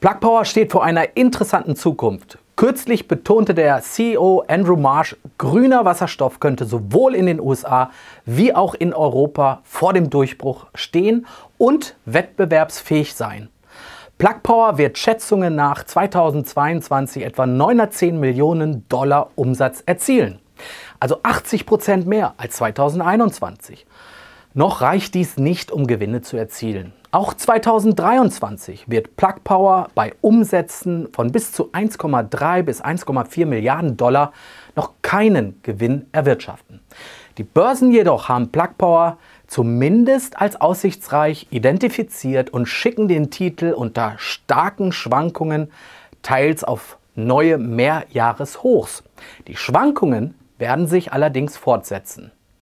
Plug Power steht vor einer interessanten Zukunft. Kürzlich betonte der CEO Andrew Marsh, grüner Wasserstoff könnte sowohl in den USA wie auch in Europa vor dem Durchbruch stehen und wettbewerbsfähig sein. Plug Power wird Schätzungen nach 2022 etwa 910 Millionen Dollar Umsatz erzielen. Also 80 Prozent mehr als 2021. Noch reicht dies nicht, um Gewinne zu erzielen. Auch 2023 wird Plug Power bei Umsätzen von bis zu 1,3 bis 1,4 Milliarden Dollar noch keinen Gewinn erwirtschaften. Die Börsen jedoch haben Plug Power zumindest als aussichtsreich identifiziert und schicken den Titel unter starken Schwankungen teils auf neue Mehrjahreshochs. Die Schwankungen werden sich allerdings fortsetzen.